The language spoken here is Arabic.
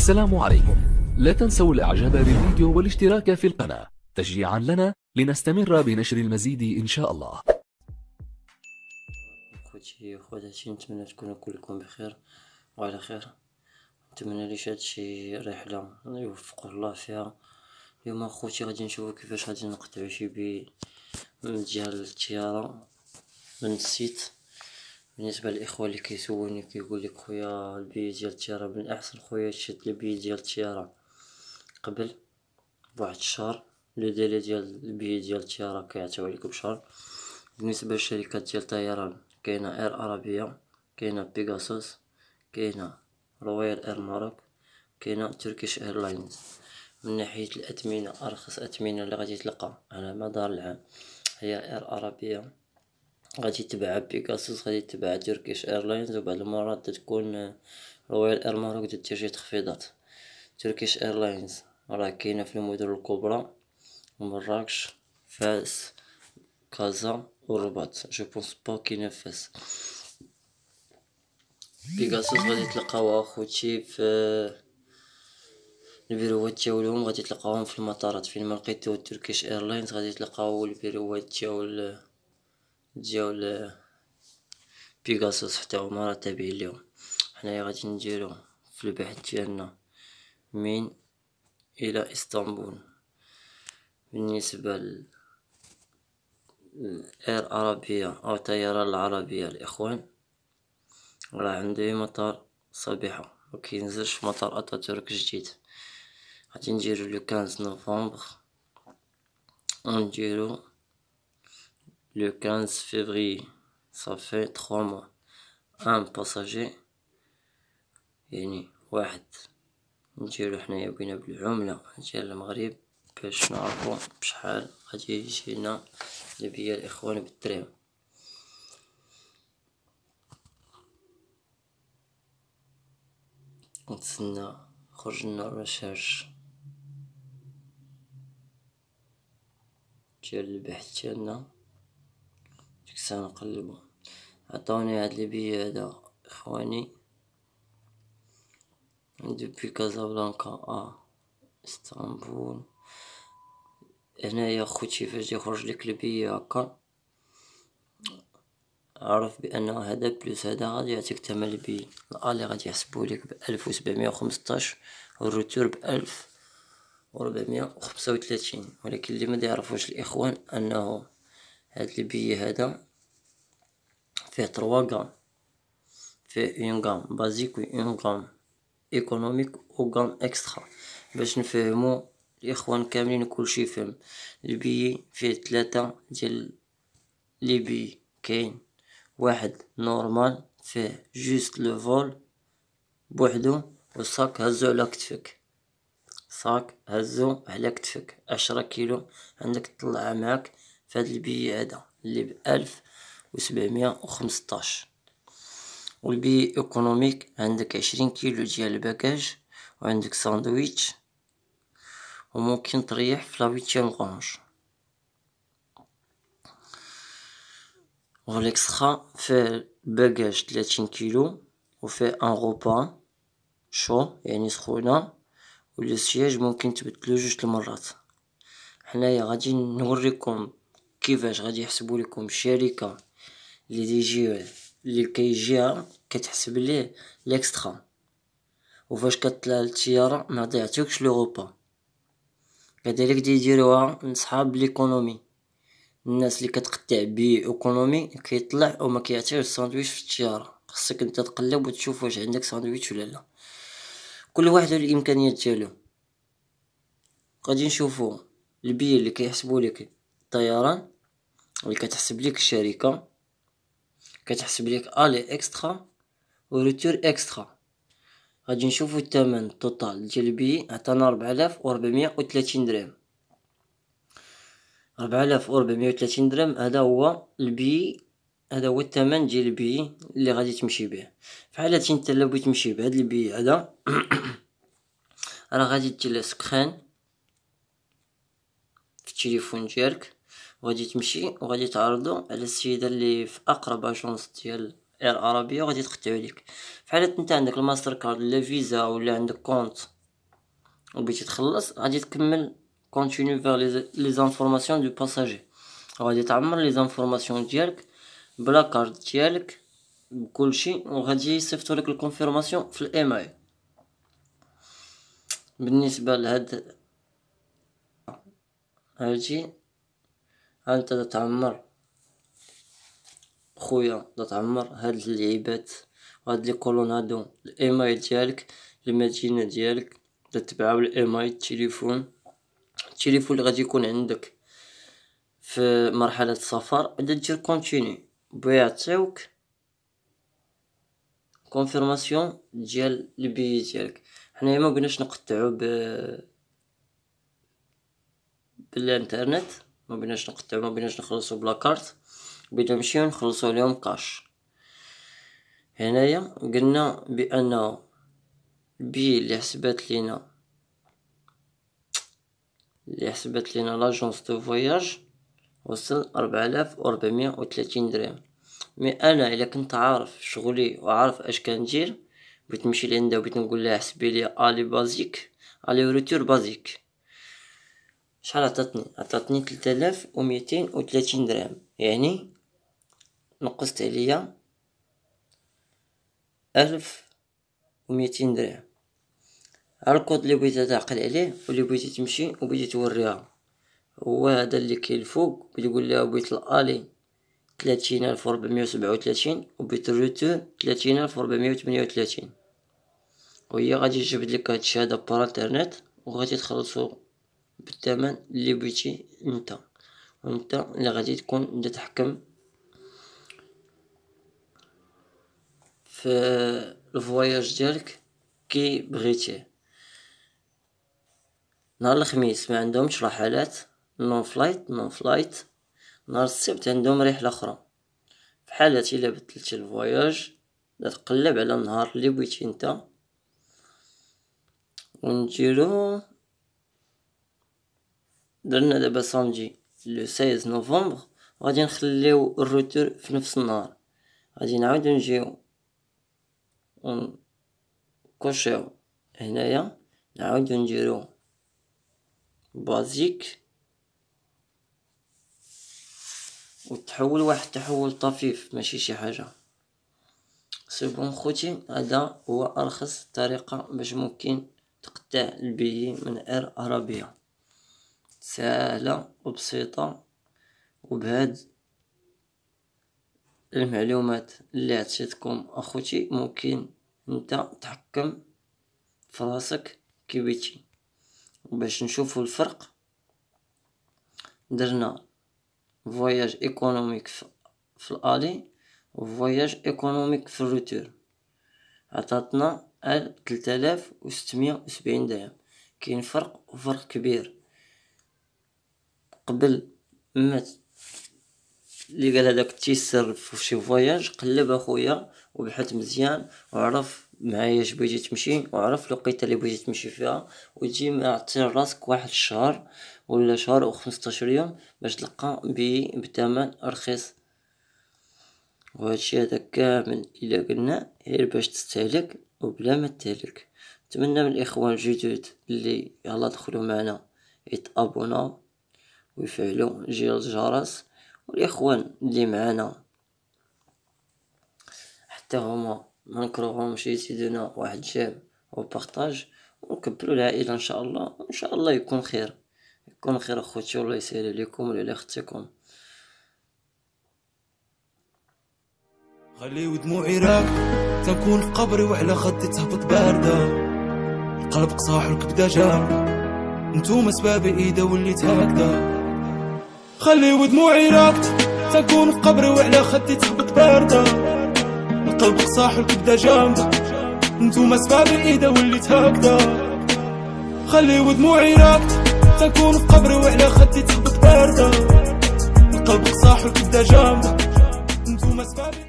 السلام عليكم لا تنسوا الاعجاب بالفيديو والاشتراك في القناة تشجيعا لنا لنستمر بنشر المزيد ان شاء الله خوتي خواتاتي نتمنى تكونوا كلكم بخير وعلى خير نتمنى ليش هادشي رحلة يوفق الله فيها اليوم خوتي غادي نشوفو كيفاش غادي نقطعو شي بي من الجهة التيارة من السيت بالنسبه للاخوه اللي كيسولني كيقول لك خويا البيي ديال التيارة من الاحسن خويا شد البيي ديال التيارة قبل بواحد الشهر لو ديلي ديال البيي ديال التيارة كيعطيو عليك بشهر بالنسبه للشركات ديال الطيران كاينه اير عربيه كاينه بيغاسوس كاينه رويال اير ماروك كاينه تركيش ايرلاينز من ناحيه الاثمنه ارخص اثمنه اللي غادي تلقى على مدار العام هي اير عربيه غادي تبع بيكاسوس غادي تبع تركيش ايرلاينز وبعد المرات تكون رويال اير ماروك دير شي تخفيضات تركيش ايرلاينز راه كاينه في المدن الكبرى مراكش فاس كازا والرباط جو بونس با كاينه فاس بيكاسوس غادي تلقاوها اخوتي في البيروات تاولهم غادي تلقاوهم في المطارات فين ما لقيتو تركيش ايرلاينز غادي تلقاو البيروات تاول ديال ل بيغاسوس حتى هما راه تابعين ليهم حنايا غادي نديرو في البحث ديالنا من الى اسطنبول بالنسبه ل الاير عربيه او الطيران العربيه الاخوان راه عندي مطار صبيحه مكينزلش في مطار اتاتورك جديد غادي نديرو لو 15 نوفمبر ونديرو le 15 février. Ça fait trois mois. ان باساجي يعني واحد نديرو حنايا بينا بالعملة ديال المغرب باش نعرفو بشحال غادي يجينا لبيا الاخوان بالدراهم نتسنى خرج لنا الرشاش ديال البحث ديالنا سنقلبه عطاوني هاد ليبي هدا اخواني دوبي كازابلانكا اه اسطنبول هنايا خوتي فاش يخرج لك البي هاكا عرف بان هذا بلوس هذا غادي يعطيك ثمن البي الالي غادي يحسبوا لك ب 1715 والروتور ب 1435 ولكن اللي ما يعرفوش الاخوان انه هاد البي هذا فيه 3 غام فيه اون غام بازيك و اون غام ايكونوميك و غام اكسترا باش نفهمو الاخوان كاملين كلشي يفهم البي فيه تلاتة ديال لي بي كاين واحد نورمال فيه جوست لو فول بوحدو والصاك هزو على كتفك صاك هزو على كتفك عشرة كيلو عندك تطلع معاك فهاد البي هذا اللي بألف وسبعميه وخمسطاش والبي ايكونوميك عندك عشرين كيلو ديال الباكاج وعندك ساندويتش وممكن تريح في لاويتيام غونج وليكسخا في باكاج تلاتين كيلو وفي ان روبا شو يعني سخونة ولي السياج ممكن تبدلو جوج المرات حنايا غادي نوريكم كيفاش غادي يحسبوا لكم الشركه اللي تيجي اللي كيجيها كتحسب ليه ليكسترا وفاش كطلع للطياره ما ضيعتوكش لو غوبا كذلك ديديروها نصحاب ليكونومي الناس اللي كتقطع بي ايكونومي كيطلع وما كيعطيوش الساندويتش في الطياره خصك انت تقلب وتشوف واش عندك ساندويتش ولا لا كل واحد الامكانيات ديالو غادي نشوفو البي اللي كيحسبوا لك الطيران اللي كتحسب لك الشركه كتحسب ليك الي اكسترا و روتور اكسترا غادي نشوفو الثمن التوتال ديال بي عطانا 4430 درهم 4430 درهم هذا هو البي هذا هو الثمن ديال البي اللي غادي تمشي به فحال انت لا بغيت تمشي بهذا البي هذا راه غادي تجي سكرين في التليفون ديالك وغادي تمشي وغادي تعرضو على السيده اللي في اقرب اجونس ديال اير عربيه وغادي تقطعو ليك فحال انت عندك الماستر كارد لا فيزا ولا عندك كونت وبغيتي تخلص غادي تكمل كونتينيو فيغ لي زانفورماسيون دو باساجي وغادي تعمر لي زانفورماسيون ديالك بلا كارد ديالك بكلشي وغادي يصيفطو لك الكونفيرماسيون في الايميل بالنسبه لهاد هادي أنت تتعمر خويا تتعمر هاد اللعيبات وهاد لي كولون هادو الايميل ديالك المدينة ديالك تتبعها الايميل التليفون التليفون اللي غادي يكون عندك في مرحلة السفر عاد دير كونتيني بيعطيوك كونفيرماسيون ديال البي ديالك حنايا ما بغيناش نقطعو ب بالانترنت ما بيناش نقطعو ما بيناش نخلصو بلا كارت بيدو نمشيو نخلصو عليهم كاش هنايا قلنا بانه بي اللي حسبات لينا اللي حسبت لينا لاجونس دو فواياج وصل 4430 درهم مي انا الا كنت عارف شغلي وعارف اش كندير بغيت نمشي لعندها بغيت نقول لها حسبي لي الي بازيك الي روتور بازيك شحال عطاتني عطاتني تلتالاف ميتين تلاتين درهم يعني نقصت عليا ألف ميتين درهم ها الكود لي بغيت تعقل عليه واللي لي بغيتي تمشي وبغيتي بغيتي توريها هو هذا اللي كاين الفوق تقول لها بغيت الالي تلاتين ألف وبغيت الروتور تلاتين ألف وهي غادي تجبد لك هادشي هذا بار انترنت وغادي تخلصو بالثمن اللي بغيتي نتا وانت اللي غادي تكون تحكم في الفواياج ديالك كي بغيتي نهار الخميس ما عندهمش رحلات نون فلايت نون فلايت نهار السبت عندهم رحله اخرى في حاله الا بدلتي الفواياج تقلب على النهار اللي بغيتي نتا ونديرو درنا دابا سامجي لو 16 نوفمبر غادي نخليو الروتور في نفس النهار غادي نعاودو نجيو كوشيو هنايا نعاودو نديرو بازيك وتحول واحد تحول طفيف ماشي شي حاجه بون خوتي هذا هو ارخص طريقه باش ممكن تقطع البيي من ار عربيه سهلة وبسيطة وبهاد المعلومات اللي عطيتكم اخوتي ممكن انت تحكم في راسك كي بغيتي باش نشوفوا الفرق درنا فواياج ايكونوميك في الالي وفواياج ايكونوميك في الروتور عطاتنا 3670 درهم كاين فرق وفرق كبير قبل ما اللي قال هذاك تيسر في شي فواياج قلب اخويا وبحث مزيان وعرف معايا اش بغيتي تمشي وعرف الوقيته اللي بغيتي تمشي فيها وتجي معطي راسك واحد الشهر ولا شهر و 15 يوم باش تلقى بي بثمن رخيص وهادشي هذا كامل الا قلنا غير باش تستهلك وبلا ما تهلك نتمنى من الاخوان الجدد اللي يلا دخلوا معنا يتابوناو ويفعلوا جيل الجرس والاخوان اللي معنا حتى هما ما نكرههمش يزيدونا واحد شير وبارطاج ونكبروا العائله ان شاء الله ان شاء الله يكون خير يكون خير اخوتي والله يسهل عليكم ولا اختكم خلي ودموعي راك تكون في قبري وعلى خدي تهبط باردة القلب قصاح والكبدة جارة انتو سبابي ايدا وليت هكذا خلي ودموعي راكت تكون في قبري وعلى خدي تهبط باردة القلب قصاح والكبدة جامدة نتوما سباب الايدة واللي هكدا خلي ودموعي راكت تكون في قبري وعلى خدي تهبط باردة القلب قصاح والكبدة جامدة نتوما سباب